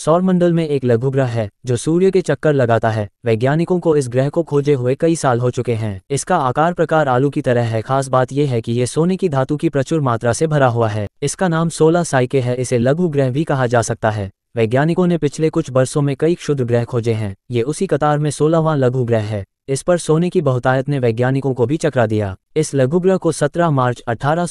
सौरमंडल में एक लघु ग्रह है जो सूर्य के चक्कर लगाता है वैज्ञानिकों को इस ग्रह को खोजे हुए कई साल हो चुके हैं इसका आकार प्रकार आलू की तरह है खास बात यह है कि ये सोने की धातु की प्रचुर मात्रा से भरा हुआ है इसका नाम सोलह साइके है इसे लघु ग्रह भी कहा जा सकता है वैज्ञानिकों ने पिछले कुछ वर्षों में कई क्षुद्र ग्रह खोजे हैं ये उसी कतार में सोलहवां लघु ग्रह है इस पर सोने की बहुतायत ने वैज्ञानिकों को भी चकरा दिया इस लघुग्रह को 17 मार्च अठारह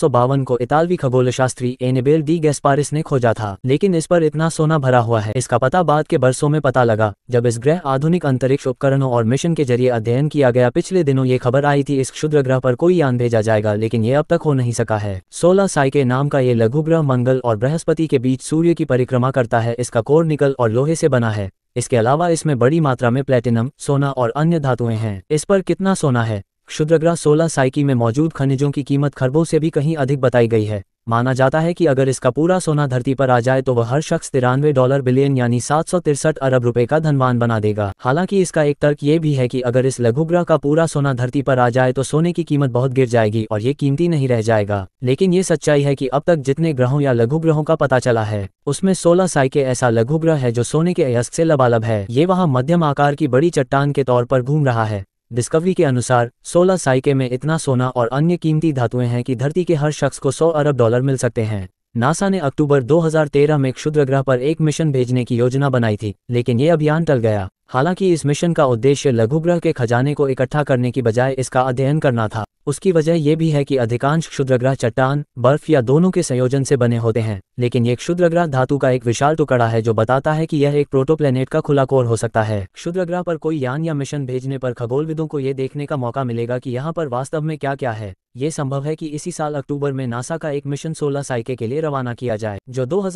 को इतालवी खगोलशास्त्री एनेबेल डी गैस्पारिस ने खोजा था लेकिन इस पर इतना सोना भरा हुआ है इसका पता बाद के बरसों में पता लगा जब इस ग्रह आधुनिक अंतरिक्ष उपकरणों और मिशन के जरिए अध्ययन किया गया पिछले दिनों ये खबर आई थी इस क्षुद्र ग्रह पर कोई यान भेजा जाएगा लेकिन ये अब तक हो नहीं सका है सोलह साई के नाम का ये लघुग्रह मंगल और बृहस्पति के बीच सूर्य की परिक्रमा करता है इसका कोर निकल और लोहे से बना है इसके अलावा इसमें बड़ी मात्रा में प्लेटिनम सोना और अन्य धातुएं हैं इस पर कितना सोना है क्षुद्रग्रह सोलह साइकी में मौजूद खनिजों की कीमत खरबों से भी कहीं अधिक बताई गई है माना जाता है कि अगर इसका पूरा सोना धरती पर आ जाए तो वह हर शख्स तिरानवे डॉलर बिलियन यानी सात अरब रुपए का धनवान बना देगा हालांकि इसका एक तर्क ये भी है कि अगर इस लघुग्रह का पूरा सोना धरती पर आ जाए तो सोने की कीमत बहुत गिर जाएगी और ये कीमती नहीं रह जाएगा लेकिन ये सच्चाई है कि अब तक जितने ग्रहों या लघुग्रहों का पता चला है उसमें सोलह साइके ऐसा लघुग्रह है जो सोने के अयस्क से लबालब है ये वहाँ मध्यम आकार की बड़ी चट्टान के तौर पर घूम रहा है डिस्कवरी के अनुसार 16 साइके में इतना सोना और अन्य कीमती धातुएं हैं कि धरती के हर शख्स को 100 अरब डॉलर मिल सकते हैं नासा ने अक्टूबर 2013 में क्षुद्र ग्रह पर एक मिशन भेजने की योजना बनाई थी लेकिन ये अभियान टल गया हालांकि इस मिशन का उद्देश्य लघुग्रह के खजाने को इकट्ठा करने की बजाय इसका अध्ययन करना था उसकी वजह यह भी है कि अधिकांश क्षुद्रग्रह चट्टान बर्फ या दोनों के संयोजन से बने होते हैं लेकिन ये क्षुद्रग्रह धातु का एक विशाल टुकड़ा है जो बताता है कि यह एक प्रोटोप्लेनेट का खुला कोर हो सकता है क्षुद्रग्रह पर कोई यान या मिशन भेजने पर खगोलविदों को ये देखने का मौका मिलेगा कि यहाँ पर वास्तव में क्या क्या है ये संभव है कि इसी साल अक्टूबर में नासा का एक मिशन सोलह साइके के लिए रवाना किया जाए जो दो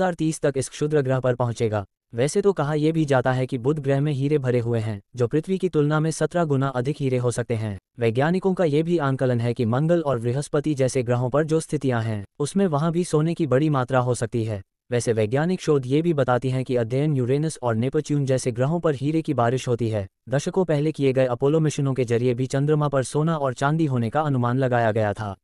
तक इस क्षुद्र ग्रह पर पहुंचेगा वैसे तो कहा यह भी जाता है कि बुध ग्रह में हीरे भरे हुए हैं जो पृथ्वी की तुलना में सत्रह गुना अधिक हीरे हो सकते हैं वैज्ञानिकों का यह भी आंकलन है कि मंगल और बृहस्पति जैसे ग्रहों पर जो स्थितियां हैं उसमें वहां भी सोने की बड़ी मात्रा हो सकती है वैसे वैज्ञानिक शोध ये भी बताती हैं कि अध्ययन यूरेनस और नेपच्यून जैसे ग्रहों पर हीरे की बारिश होती है दशकों पहले किए गए अपोलो मिशनों के जरिए भी चंद्रमा पर सोना और चांदी होने का अनुमान लगाया गया था